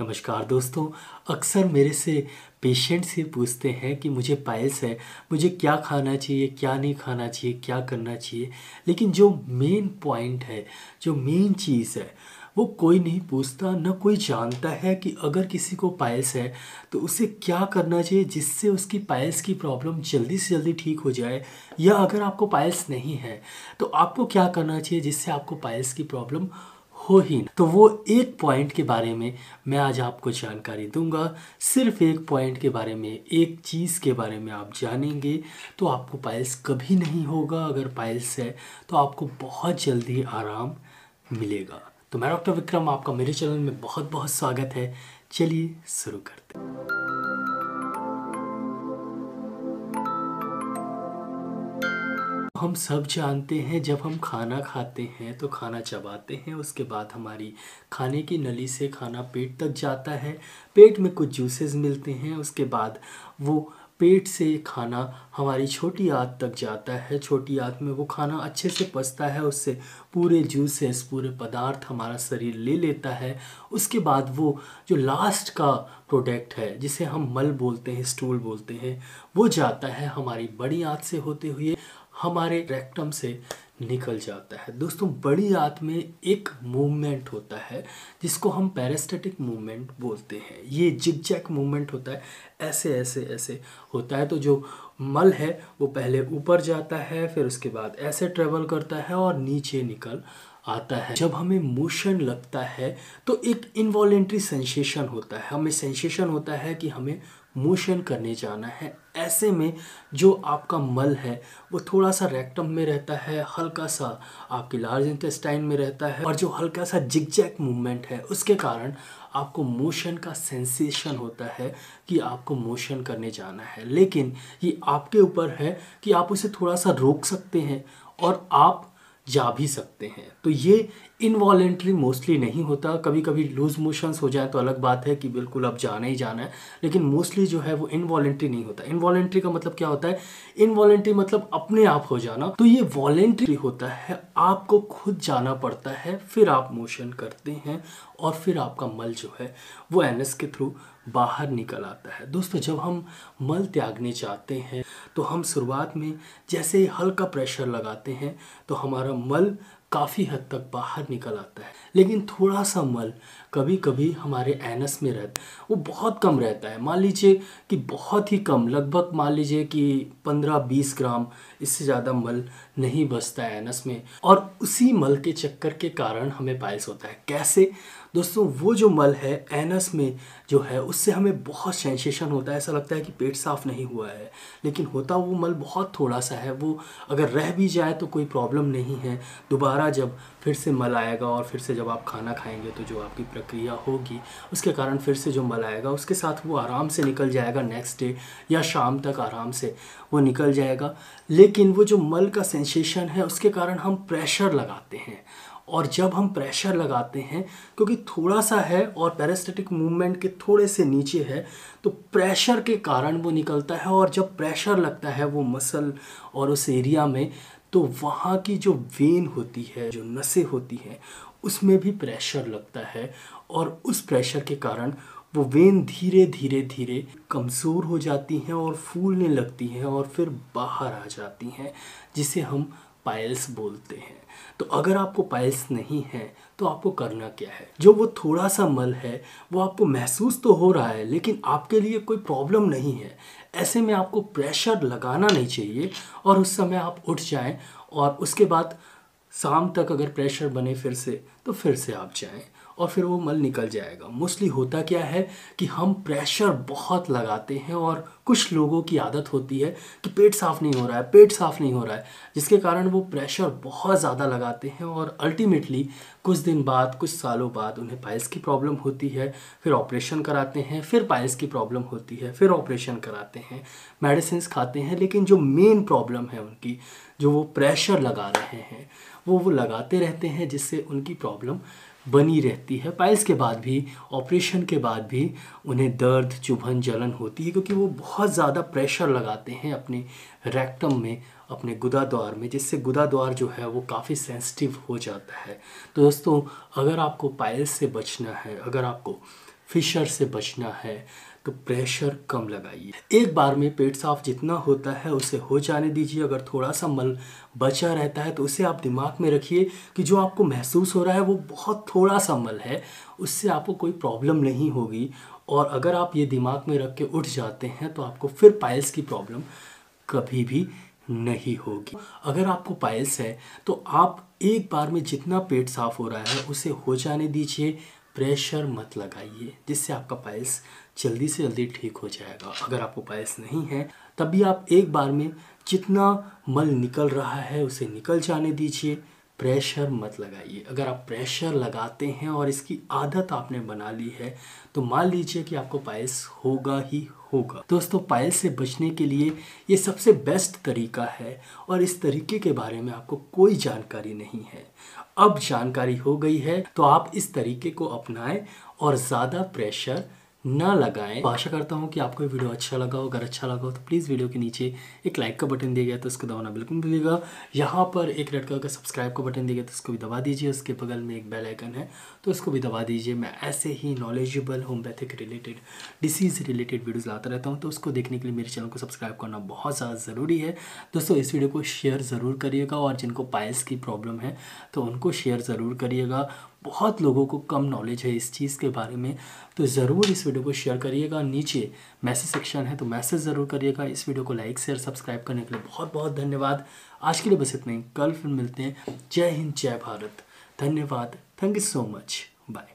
नमस्कार दोस्तों अक्सर मेरे से पेशेंट्स ये पूछते हैं कि मुझे पाइल्स है मुझे क्या खाना चाहिए क्या नहीं खाना चाहिए क्या करना चाहिए लेकिन जो मेन पॉइंट है जो मेन चीज़ है वो कोई नहीं पूछता ना कोई जानता है कि अगर किसी को पाइल्स है तो उसे क्या करना चाहिए जिससे उसकी पाइल्स की प्रॉब्लम जल्दी से जल्दी ठीक हो जाए या अगर आपको पाइल्स नहीं है तो आपको क्या करना चाहिए जिससे आपको पाइल्स की प्रॉब्लम हो ही तो वो एक पॉइंट के बारे में मैं आज आपको जानकारी दूंगा सिर्फ एक पॉइंट के बारे में एक चीज़ के बारे में आप जानेंगे तो आपको पाइल्स कभी नहीं होगा अगर पाइल्स है तो आपको बहुत जल्दी आराम मिलेगा तो मैं डॉक्टर विक्रम आपका मेरे चैनल में बहुत बहुत स्वागत है चलिए शुरू करते हैं हम सब जानते हैं जब हम खाना खाते हैं तो खाना चबाते हैं उसके बाद हमारी खाने की नली से खाना पेट तक जाता है पेट में कुछ जूसेस मिलते हैं उसके बाद वो पेट से खाना हमारी छोटी आँत तक जाता है छोटी आँत में वो खाना अच्छे से पचता है उससे पूरे जूसेस पूरे पदार्थ हमारा शरीर ले लेता है उसके बाद वो जो लास्ट का प्रोडक्ट है जिसे हम मल बोलते हैं स्टूल बोलते हैं वो जाता है हमारी बड़ी आँत से होते हुए हमारे रेक्टम से निकल जाता है दोस्तों बड़ी आंत में एक मूवमेंट होता है जिसको हम पैरास्टेटिक मूवमेंट बोलते हैं ये जिगजैक मूवमेंट होता है ऐसे ऐसे ऐसे होता है तो जो मल है वो पहले ऊपर जाता है फिर उसके बाद ऐसे ट्रेवल करता है और नीचे निकल आता है जब हमें मोशन लगता है तो एक इन्वॉलेंट्री सेंसेशन होता है हमें सेंसेशन होता है कि हमें मोशन करने जाना है ऐसे में जो आपका मल है वो थोड़ा सा रेक्टम में रहता है हल्का सा आपके लार्ज इंटेस्टाइन में रहता है और जो हल्का सा जिगजैक मूवमेंट है उसके कारण आपको मोशन का सेंसेशन होता है कि आपको मोशन करने जाना है लेकिन ये आपके ऊपर है कि आप उसे थोड़ा सा रोक सकते हैं और आप जा भी सकते हैं तो ये इनवॉलेंट्री मोस्टली नहीं होता कभी कभी लूज मोशंस हो जाए तो अलग बात है कि बिल्कुल अब जाना ही जाना है लेकिन मोस्टली जो है वो इनवॉलेंट्री नहीं होता इनवॉलेंट्री का मतलब क्या होता है इनवॉलेंट्री मतलब अपने आप हो जाना तो ये वॉलेंट्री होता है आपको खुद जाना पड़ता है फिर आप मोशन करते हैं और फिर आपका मल जो है वो एन के थ्रू बाहर निकल आता है दोस्तों जब हम मल त्यागने जाते हैं तो हम शुरुआत में जैसे ही हल्का प्रेशर लगाते हैं तो हमारा मल काफ़ी हद तक बाहर निकल आता है लेकिन थोड़ा सा मल कभी कभी हमारे एनस में रहता है वो बहुत कम रहता है मान लीजिए कि बहुत ही कम लगभग मान लीजिए कि 15-20 ग्राम इससे ज़्यादा मल नहीं बसता है एनस में और उसी मल के चक्कर के कारण हमें पायल्स होता है कैसे दोस्तों वो जो मल है एनस में जो है उससे हमें बहुत सेंसेशन होता है ऐसा लगता है कि पेट साफ नहीं हुआ है लेकिन होता वो मल बहुत थोड़ा सा है वो अगर रह भी जाए तो कोई प्रॉब्लम नहीं है दोबारा जब फिर से मल आएगा और फिर से जब आप खाना खाएंगे तो जो आपकी प्रक्रिया होगी उसके कारण फिर से जो मल आएगा उसके साथ वो आराम से निकल जाएगा नेक्स्ट डे या शाम तक आराम से वो निकल जाएगा लेकिन वो जो मल का सेंस सेंसेशन है उसके कारण हम प्रेशर लगाते हैं और जब हम प्रेशर लगाते हैं क्योंकि थोड़ा सा है और पैरास्टेटिक मूवमेंट के थोड़े से नीचे है तो प्रेशर के कारण वो निकलता है और जब प्रेशर लगता है वो मसल और उस एरिया में तो वहाँ की जो वेन होती है जो नसें होती हैं उसमें भी प्रेशर लगता है और उस प्रेशर के कारण वो वेन धीरे धीरे धीरे कमज़ोर हो जाती हैं और फूलने लगती हैं और फिर बाहर आ जाती हैं जिसे हम पायल्स बोलते हैं तो अगर आपको पायल्स नहीं है तो आपको करना क्या है जो वो थोड़ा सा मल है वो आपको महसूस तो हो रहा है लेकिन आपके लिए कोई प्रॉब्लम नहीं है ऐसे में आपको प्रेशर लगाना नहीं चाहिए और उस समय आप उठ जाएं और उसके बाद शाम तक अगर प्रेशर बने फिर से तो फिर से आप जाएं और फिर वो मल निकल जाएगा मोस्टली होता क्या है कि हम प्रेशर बहुत लगाते हैं और कुछ लोगों की आदत होती है कि पेट साफ़ नहीं हो रहा है पेट साफ़ नहीं हो रहा है जिसके कारण वो प्रेशर बहुत ज़्यादा लगाते हैं और अल्टीमेटली कुछ दिन बाद कुछ सालों बाद उन्हें पाइल्स की प्रॉब्लम होती है फिर ऑपरेशन कराते हैं फिर पाइल्स की प्रॉब्लम होती है फिर ऑपरेशन कराते हैं मेडिसिन खाते हैं लेकिन जो मेन प्रॉब्लम है उनकी जो वो प्रेशर लगा रहे हैं वो वो लगाते रहते हैं जिससे उनकी प्रॉब्लम प्रॉब्लम बनी रहती है पाइल्स के बाद भी ऑपरेशन के बाद भी उन्हें दर्द चुभन जलन होती है क्योंकि वो बहुत ज़्यादा प्रेशर लगाते हैं अपने रेक्टम में अपने गुदा द्वार में जिससे गुदा द्वार जो है वो काफ़ी सेंसिटिव हो जाता है तो दोस्तों अगर आपको पाइल्स से बचना है अगर आपको फिशर से बचना है तो प्रेशर कम लगाइए एक बार में पेट साफ जितना होता है उसे हो जाने दीजिए अगर थोड़ा सा मल बचा रहता है तो उसे आप दिमाग में रखिए कि जो आपको महसूस हो रहा है वो बहुत थोड़ा सा मल है उससे आपको कोई प्रॉब्लम नहीं होगी और अगर आप ये दिमाग में रख के उठ जाते हैं तो आपको फिर पाइल्स की प्रॉब्लम कभी भी नहीं होगी अगर आपको पाइल्स है तो आप एक बार में जितना पेट साफ हो रहा है उसे हो जाने दीजिए प्रेशर मत लगाइए जिससे आपका पायल्स जल्दी से जल्दी ठीक हो जाएगा अगर आपको पायल्स नहीं है तब भी आप एक बार में जितना मल निकल रहा है उसे निकल जाने दीजिए प्रेशर मत लगाइए अगर आप प्रेशर लगाते हैं और इसकी आदत आपने बना ली है तो मान लीजिए कि आपको पायल्स होगा ही होगा दोस्तों पायल से बचने के लिए ये सबसे बेस्ट तरीका है और इस तरीके के बारे में आपको कोई जानकारी नहीं है अब जानकारी हो गई है तो आप इस तरीके को अपनाएं और ज़्यादा प्रेशर ना लगाएं तो आशा करता हूँ कि आपको ये वीडियो अच्छा लगा हो अगर अच्छा लगा हो तो प्लीज़ वीडियो के नीचे एक लाइक का बटन दिया गया तो उसको दबाना बिल्कुल मिलेगा यहाँ पर एक रेड कलर का सब्सक्राइब का बटन दिया गया तो उसको भी दबा दीजिए उसके बगल में एक बेल आइकन है तो उसको भी दबा दीजिए मैं ऐसे ही knowledgeable homeopathic related disease related videos लाता रहता हूँ तो उसको देखने के लिए मेरे चैनल को सब्सक्राइब करना बहुत ज़्यादा ज़रूरी है दोस्तों इस वीडियो को शेयर ज़रूर करिएगा और जिनको पाइल्स की प्रॉब्लम है तो उनको शेयर ज़रूर करिएगा बहुत लोगों को कम नॉलेज है इस चीज़ के बारे में तो ज़रूर इस वीडियो को शेयर करिएगा नीचे मैसेज सेक्शन है तो मैसेज ज़रूर करिएगा इस वीडियो को लाइक शेयर सब्सक्राइब करने के लिए बहुत बहुत धन्यवाद आज के लिए बस इतने कल फिर मिलते हैं जय हिंद जय भारत धन्यवाद thank you so much bye